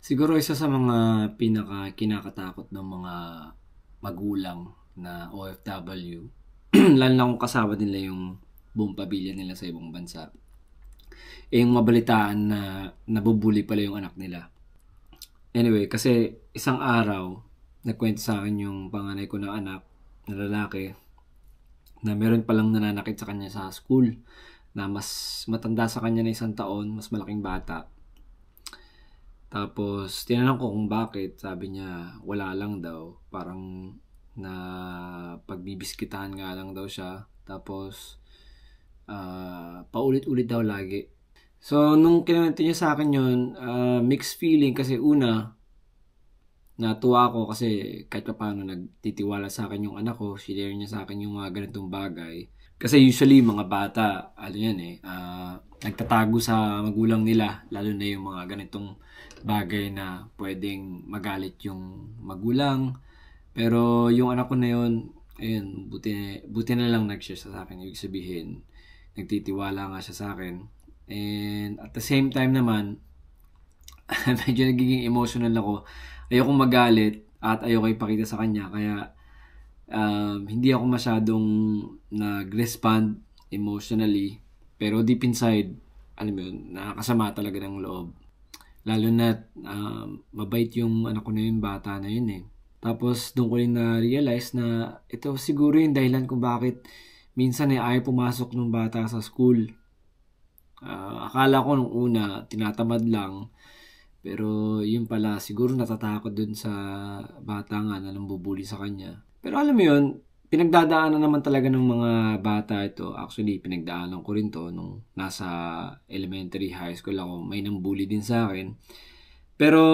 Siguro isa sa mga pinaka kinakatakot ng mga magulang na OFW, lalo na kung kasama nila yung buong pamilya nila sa ibang bansa, eh yung mabalitaan na nabubuli pala yung anak nila. Anyway, kasi isang araw, nagkwento sa akin yung panganay ko na anak, na lalaki, na meron palang nananakit sa kanya sa school na mas matanda sa kanya na isang taon, mas malaking bata. Tapos, tinanong ko kung bakit. Sabi niya, wala lang daw. Parang na pagbibiskitahan nga lang daw siya. Tapos, uh, paulit-ulit daw lagi. So, nung kinuwento niya sa akin yun, uh, mixed feeling kasi una, natuwa ako kasi kahit pa paano nagtitiwala sa akin yung anak ko, sinare niya sa akin yung mga ganitong bagay. Kasi usually mga bata, ano yan eh, uh, nagtatago sa magulang nila, lalo na yung mga ganitong bagay na pwedeng magalit yung magulang. Pero yung anak ko na yun, ayun, buti, buti na lang nag-share sa akin. Ibig sabihin, nagtitiwala nga siya sa akin. And at the same time naman, medyo nagiging emotional ako. Ayokong magalit at ayoko ipakita sa kanya. Kaya um, hindi ako masyadong nag-respond emotionally. Pero deep inside, alam mo yun, nakakasama talaga ng loob. Lalo na um, mabait yung anak ko na yun, bata na yun eh. Tapos doon ko rin na-realize na ito siguro yung dahilan kung bakit minsan eh ayaw pumasok ng bata sa school. Uh, akala ko nung una, tinatamad lang. Pero yun pala, siguro natatakot dun sa bata nga na nang bubuli sa kanya. Pero alam mo yun, pinagdadaanan naman talaga ng mga bata ito. Actually, pinagdaanan ko rin to nung nasa elementary, high school ako. May nang bully din sa akin. Pero,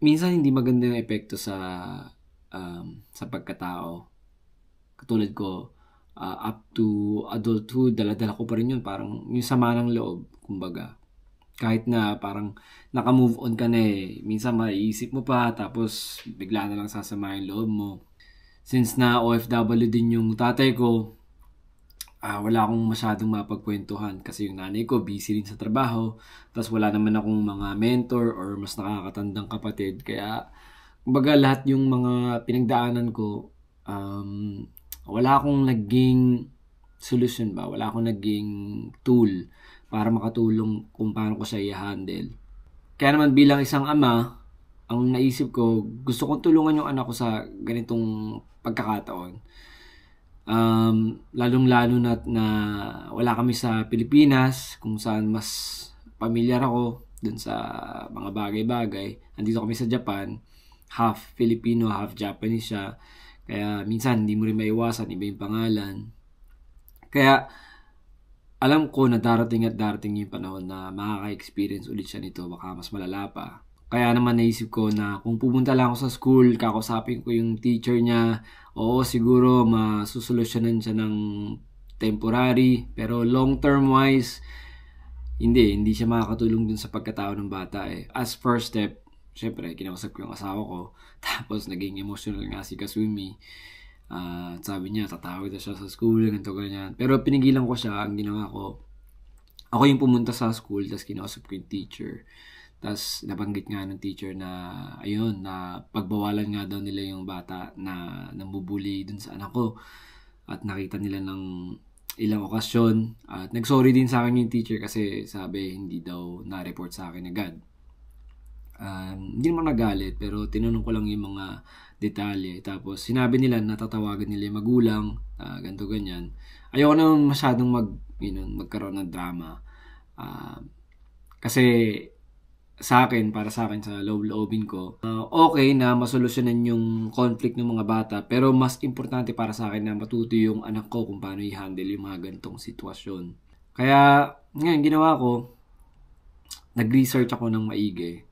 minsan hindi maganda yung epekto sa um, sa pagkatao. Katulad ko, uh, up to adulthood, daladala ko pa rin yun. Parang yung sama ng loob, kumbaga. Kahit na parang nakamove on ka na eh. Minsan maiisip mo pa, tapos bigla na lang sasama yung loob mo since na OFW din yung tatay ko, uh, wala akong masyadong mapagkwentuhan kasi yung nanay ko busy rin sa trabaho, tapos wala naman akong mga mentor or mas nakakatandang kapatid. Kaya, kumbaga lahat yung mga pinagdaanan ko, um, wala akong naging solution ba? Wala akong naging tool para makatulong kung paano ko siya i-handle. Kaya naman bilang isang ama, ang naisip ko, gusto kong tulungan yung anak ko sa ganitong pagkakataon. Um, lalong-lalo na, na wala kami sa Pilipinas kung saan mas pamilyar ako dun sa mga bagay-bagay. Nandito kami sa Japan, half Filipino, half Japanese siya. Kaya minsan hindi mo rin maiwasan, iba yung pangalan. Kaya alam ko na darating at darating yung panahon na makaka-experience ulit siya nito, baka mas malala pa. Kaya naman naisip ko na kung pupunta lang ako sa school, kakausapin ko yung teacher niya, oo siguro masusolusyonan siya ng temporary, pero long term wise, hindi, hindi siya makakatulong dun sa pagkatao ng bata eh. As first step, syempre, kinausap ko yung asawa ko, tapos naging emotional nga si Kasumi. Uh, sabi niya, tatawag na siya sa school, ganito, ganyan. Pero pinigilan ko siya, ang ginawa ko, ako yung pumunta sa school, tapos kinausap ko yung teacher tapos nabanggit nga ng teacher na ayun, na pagbawalan nga daw nila yung bata na nambubuli dun sa anak ko. At nakita nila ng ilang okasyon. At nagsorry din sa akin yung teacher kasi sabi hindi daw na-report sa akin agad. Um, hindi naman nagalit pero tinanong ko lang yung mga detalye. Tapos sinabi nila na natatawagan nila yung magulang, uh, ganto ganyan. Ayoko naman masyadong mag, you know, magkaroon ng drama. Uh, kasi sa akin, para sa akin, sa loob-loobin ko, uh, okay na masolusyonan yung conflict ng mga bata, pero mas importante para sa akin na matuto yung anak ko kung paano i-handle yung mga gantong sitwasyon. Kaya, ngayon, ginawa ko, nag-research ako ng maigi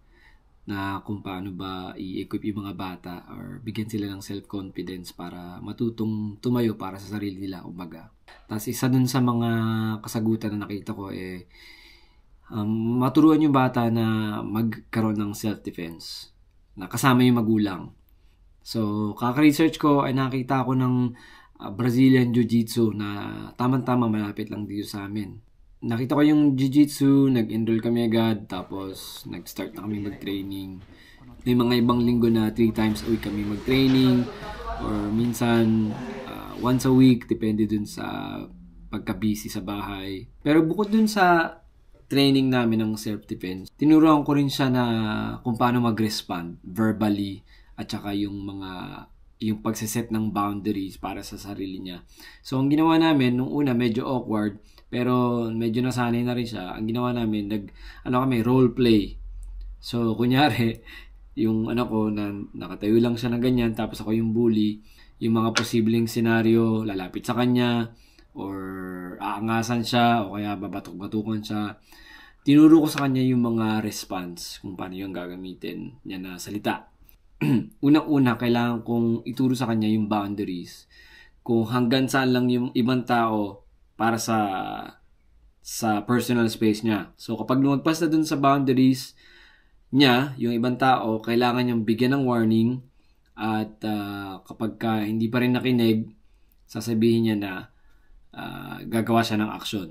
na kung paano ba i-equip yung mga bata or bigyan sila ng self-confidence para matutong tumayo para sa sarili nila, umaga. Tapos isa dun sa mga kasagutan na nakita ko eh, um, maturuan yung bata na magkaroon ng self-defense na kasama yung magulang. So, kaka-research ko ay nakita ko ng uh, Brazilian Jiu-Jitsu na tamang-tama malapit lang dito sa amin. Nakita ko yung Jiu-Jitsu, nag-enroll kami agad, tapos nag-start na kami mag-training. May mga ibang linggo na 3 times a week kami mag-training or minsan uh, once a week, depende dun sa pagka-busy sa bahay. Pero bukod dun sa training namin ng self-defense, tinuruan ko rin siya na kung paano mag-respond verbally at saka yung mga yung pagseset ng boundaries para sa sarili niya. So, ang ginawa namin, nung una, medyo awkward, pero medyo nasanay na rin siya. Ang ginawa namin, nag, ano kami, role play. So, kunyari, yung ano ko, na, nakatayo lang siya ng ganyan, tapos ako yung bully, yung mga posibleng scenario, lalapit sa kanya, or aangasan siya o kaya babatok-batukan siya. Tinuro ko sa kanya yung mga response kung paano yung gagamitin niya na salita. Unang-una, kailangan kong ituro sa kanya yung boundaries. Kung hanggang saan lang yung ibang tao para sa sa personal space niya. So kapag lumagpas na dun sa boundaries niya, yung ibang tao, kailangan niyang bigyan ng warning at uh, kapag ka hindi pa rin nakinig, sasabihin niya na uh, gagawa siya ng aksyon.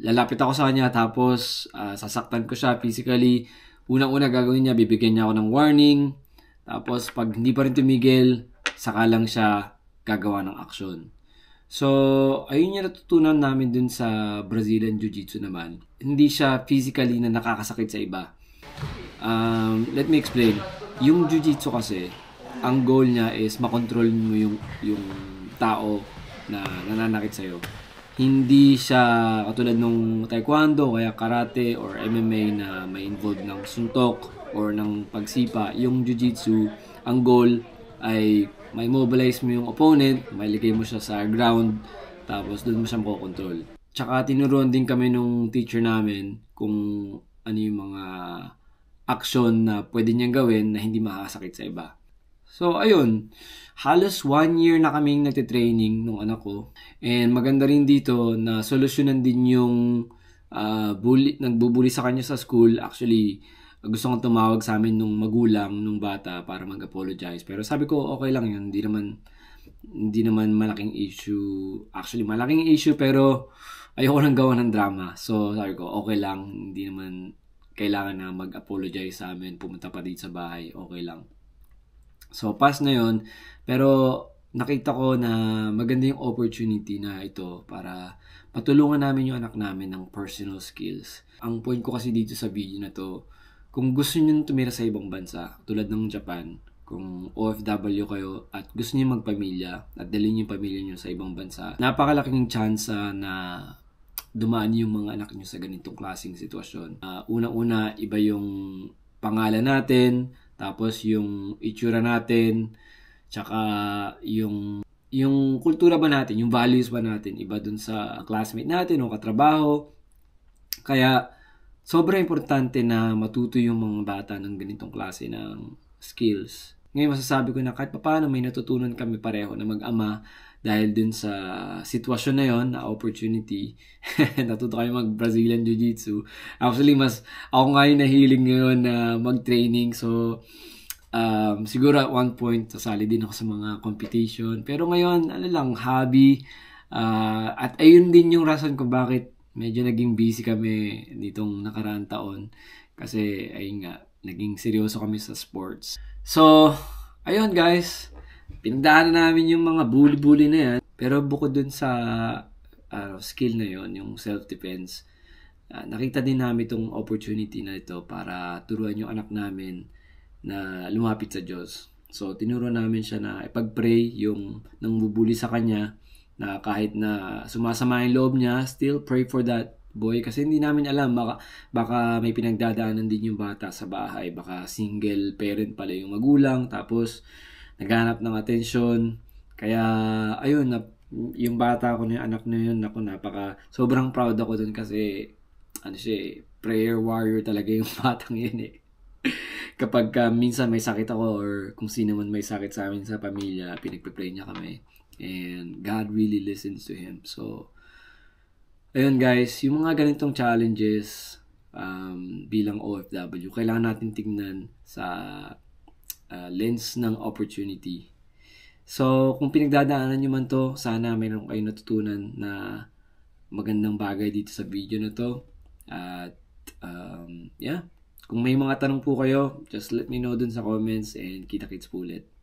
Lalapit ako sa kanya tapos uh, sasaktan ko siya physically. Unang-una gagawin niya, bibigyan niya ako ng warning. Tapos pag hindi pa rin tumigil, saka lang siya gagawa ng aksyon. So, ayun yung natutunan namin dun sa Brazilian Jiu-Jitsu naman. Hindi siya physically na nakakasakit sa iba. Um, let me explain. Yung Jiu-Jitsu kasi, ang goal niya is makontrol mo yung, yung tao na nananakit sa'yo. Hindi siya katulad nung taekwondo, kaya karate or MMA na may involved ng suntok or ng pagsipa. Yung jiu-jitsu, ang goal ay ma mobilize mo yung opponent, mailigay mo siya sa ground, tapos doon mo siya makokontrol. Tsaka tinuruan din kami nung teacher namin kung ano yung mga action na pwede niyang gawin na hindi makakasakit sa iba. So, ayun. Halos one year na kaming nagtitraining nung anak ko. And maganda rin dito na solusyonan din yung uh, bully, nagbubuli sa kanya sa school. Actually, gusto kong tumawag sa amin nung magulang, nung bata para mag-apologize. Pero sabi ko, okay lang yun. Hindi naman, hindi naman malaking issue. Actually, malaking issue pero ayoko nang gawa ng drama. So, sabi ko, okay lang. Hindi naman kailangan na mag-apologize sa amin. Pumunta pa dito sa bahay. Okay lang. So, pass na yon Pero, nakita ko na maganda yung opportunity na ito para patulungan namin yung anak namin ng personal skills. Ang point ko kasi dito sa video na to, kung gusto niyo tumira sa ibang bansa, tulad ng Japan, kung OFW kayo at gusto niyo magpamilya at dalhin yung pamilya niyo sa ibang bansa, napakalaking chance na dumaan yung mga anak niyo sa ganitong klaseng sitwasyon. Uh, ah, unang -una, iba yung pangalan natin, tapos yung itsura natin, tsaka yung yung kultura ba natin, yung values ba natin, iba dun sa classmate natin o katrabaho. Kaya, sobrang importante na matuto yung mga bata ng ganitong klase ng skills. Ngayon masasabi ko na kahit paano may natutunan kami pareho na mag-ama dahil dun sa sitwasyon na yon na opportunity. Natuto kami mag-Brazilian Jiu-Jitsu. Actually, mas ako nga yung nahiling ngayon na mag-training. So, um, siguro at one point, sasali din ako sa mga competition. Pero ngayon, ano lang, hobby. Uh, at ayun din yung rason ko bakit medyo naging busy kami nitong nakaraang taon. Kasi, ayun nga, naging seryoso kami sa sports. So, ayun guys, pinagdaanan namin yung mga bully-bully na yan. Pero bukod dun sa uh, skill na yon yung self-defense, uh, nakita din namin itong opportunity na ito para turuan yung anak namin na lumapit sa Diyos. So, tinuro namin siya na ipag-pray yung nang bubuli sa kanya na kahit na sumasama yung loob niya, still pray for that boy kasi hindi namin alam baka, baka may pinagdadaanan din yung bata sa bahay baka single parent pala yung magulang tapos naghanap ng atensyon kaya ayun na, yung bata ko yung anak na yun ako napaka sobrang proud ako dun kasi ano siya eh, prayer warrior talaga yung batang yun eh kapag uh, minsan may sakit ako or kung sino man may sakit sa amin sa pamilya pinagpe-pray niya kami and God really listens to him so Ayun guys, yung mga ganitong challenges um, bilang OFW, kailangan natin tingnan sa uh, lens ng opportunity. So, kung pinagdadaanan nyo man to, sana mayroon kayo natutunan na magandang bagay dito sa video na to. At, um, yeah. Kung may mga tanong po kayo, just let me know dun sa comments and kita-kits po ulit.